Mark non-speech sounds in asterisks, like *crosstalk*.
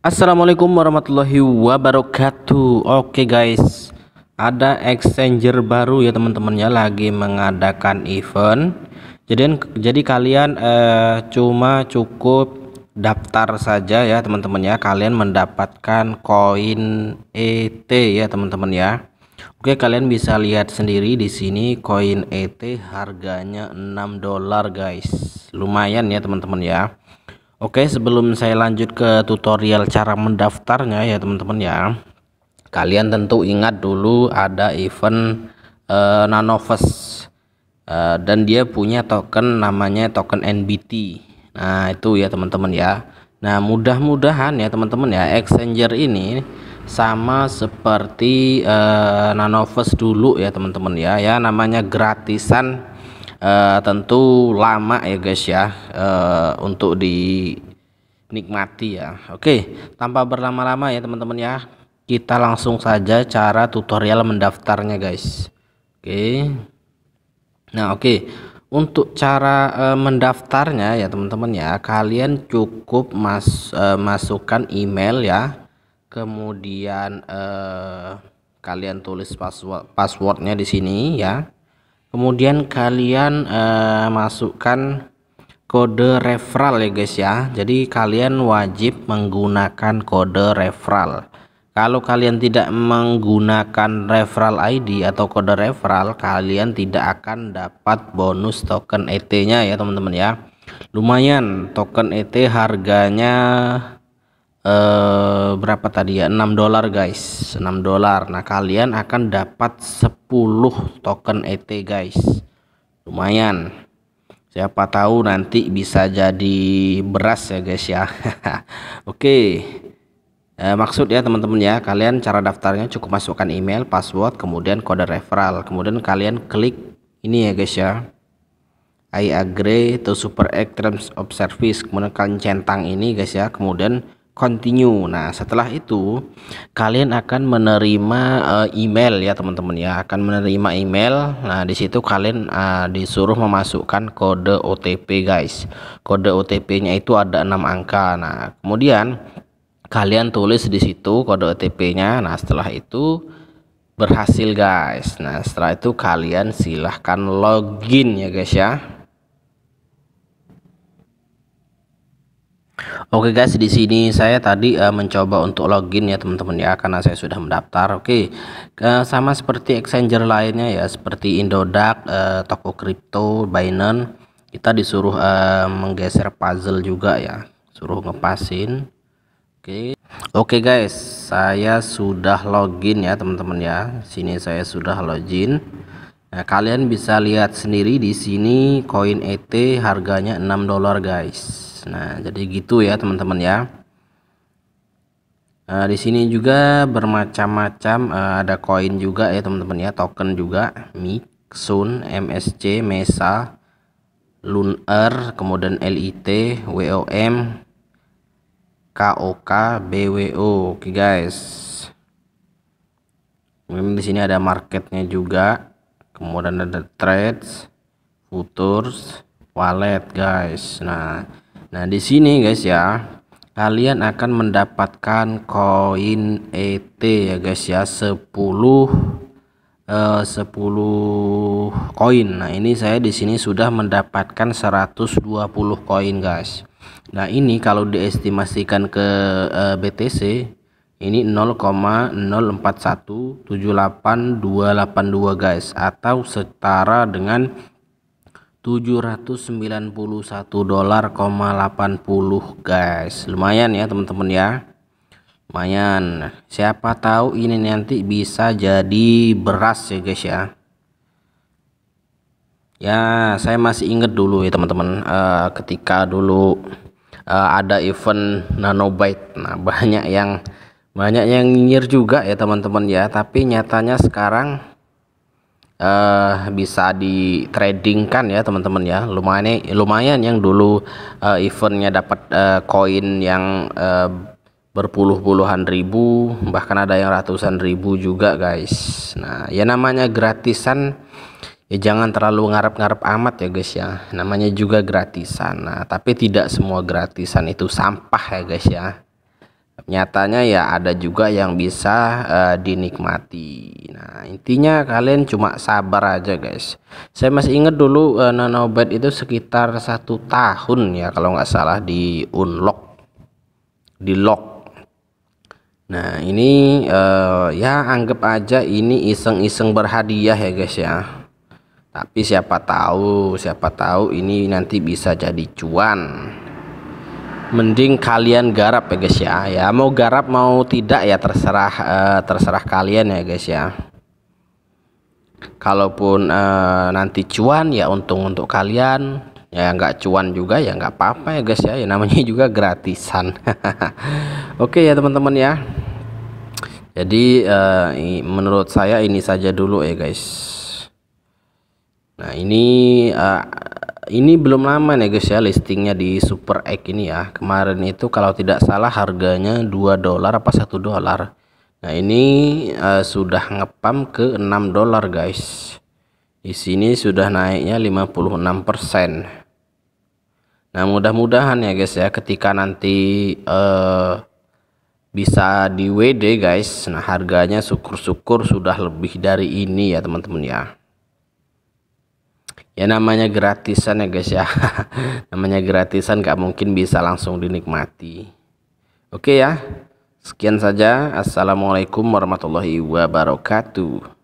Assalamualaikum warahmatullahi wabarakatuh. Oke guys, ada exchanger baru ya teman-temannya lagi mengadakan event. Jadi jadi kalian eh, cuma cukup daftar saja ya teman-teman ya. Kalian mendapatkan koin ET ya teman-teman ya. Oke, kalian bisa lihat sendiri di sini koin ET harganya 6 dolar guys. Lumayan ya teman-teman ya. Oke sebelum saya lanjut ke tutorial cara mendaftarnya ya teman-teman ya kalian tentu ingat dulu ada event uh, nanoverse uh, dan dia punya token namanya token NBT nah itu ya teman-teman ya nah mudah-mudahan ya teman-teman ya exchanger ini sama seperti uh, nanoverse dulu ya teman-teman ya ya namanya gratisan Eh, tentu lama ya guys ya uh, untuk dinikmati ya oke okay, tanpa berlama-lama ya teman-teman ya kita langsung saja cara tutorial mendaftarnya guys oke okay. nah oke okay. untuk cara uh, mendaftarnya ya teman-teman ya kalian cukup mas uh, masukkan email ya kemudian uh, kalian tulis password passwordnya di sini ya kemudian kalian eh, masukkan kode referral ya guys ya jadi kalian wajib menggunakan kode referral kalau kalian tidak menggunakan referral ID atau kode referral kalian tidak akan dapat bonus token ET nya ya teman-teman ya lumayan token ET harganya Eh, berapa tadi ya 6 dolar guys 6 dolar Nah kalian akan dapat 10 token ET guys lumayan siapa tahu nanti bisa jadi beras ya guys ya *laughs* Oke eh, maksud ya teman-teman ya kalian cara daftarnya cukup masukkan email password kemudian kode referral kemudian kalian klik ini ya guys ya I agree to super Extremes of service kemudian kalian centang ini guys ya kemudian continue. Nah, setelah itu kalian akan menerima uh, email ya, teman-teman ya. Akan menerima email. Nah, di situ kalian uh, disuruh memasukkan kode OTP, guys. Kode OTP-nya itu ada enam angka. Nah, kemudian kalian tulis di situ kode OTP-nya. Nah, setelah itu berhasil, guys. Nah, setelah itu kalian silahkan login ya, guys ya. Oke guys, di sini saya tadi uh, mencoba untuk login ya teman-teman ya karena saya sudah mendaftar. Oke, uh, sama seperti exchanger lainnya ya, seperti Indodax, uh, toko kripto, Binance, kita disuruh uh, menggeser puzzle juga ya, suruh ngepasin. Oke. Oke guys, saya sudah login ya teman-teman ya. Sini saya sudah login. Nah, kalian bisa lihat sendiri di sini koin ET harganya 6 dolar guys. Nah, jadi gitu ya teman-teman ya. Uh, di sini juga bermacam-macam uh, ada koin juga ya teman-teman ya, token juga, Mixun, MSC, Mesa, Lunar, kemudian LIT, WOM, KOK, BWO. Oke okay, guys. mungkin di sini ada marketnya juga. Kemudian ada trades, futures, wallet guys. Nah, Nah, di sini guys ya, kalian akan mendapatkan koin ET ya guys ya 10 eh, 10 koin. Nah, ini saya di sini sudah mendapatkan 120 koin guys. Nah, ini kalau diestimasikan ke eh, BTC ini dua guys atau setara dengan 791 dolar, 80 guys. Lumayan ya teman-teman ya. Lumayan. Siapa tahu ini nanti bisa jadi beras ya guys ya. Ya, saya masih inget dulu ya teman-teman uh, ketika dulu uh, ada event nanobite, Nah, *laughs* banyak yang banyak yang nyir juga ya teman-teman ya, tapi nyatanya sekarang uh, bisa di trading kan ya teman-teman ya lumayan lumayan yang dulu uh, eventnya dapat eh, koin uh, yang uh, berpuluh-puluhan ribu bahkan ada yang ratusan ribu juga guys nah ya namanya gratisan ya jangan terlalu ngarep-ngarep amat ya guys ya namanya juga gratisan nah tapi tidak semua gratisan itu sampah ya guys ya nyatanya ya ada juga yang bisa uh, dinikmati. Nah, intinya kalian cuma sabar aja guys. Saya masih ingat dulu uh, eh, nanobat itu sekitar satu tahun ya kalau nggak salah di unlock, di lock. Nah, ini uh, ya anggap aja ini iseng-iseng berhadiah ya guys ya. Tapi siapa tahu, siapa tahu ini nanti bisa jadi cuan mending kalian garap ya guys ya ya mau garap mau tidak ya terserah uh, terserah kalian ya guys ya kalaupun uh, nanti cuan ya untung untuk kalian ya nggak cuan juga ya nggak apa-apa ya guys ya, ya namanya *laughs* juga gratisan *laughs* oke okay, ya teman-teman ya jadi uh, menurut saya ini saja dulu ya guys nah ini uh, ini belum lama nih guys ya listingnya di Super X ini ya kemarin itu kalau tidak salah harganya 2 dolar apa satu dolar Nah ini uh, sudah ngepam ke 6 dolar guys. Di sini sudah naiknya 56%. Nah mudah-mudahan ya guys ya ketika nanti uh, bisa di WD guys. Nah harganya syukur-syukur sudah lebih dari ini ya teman-teman ya ya namanya gratisan ya guys ya *laughs* namanya gratisan gak mungkin bisa langsung dinikmati oke ya sekian saja assalamualaikum warahmatullahi wabarakatuh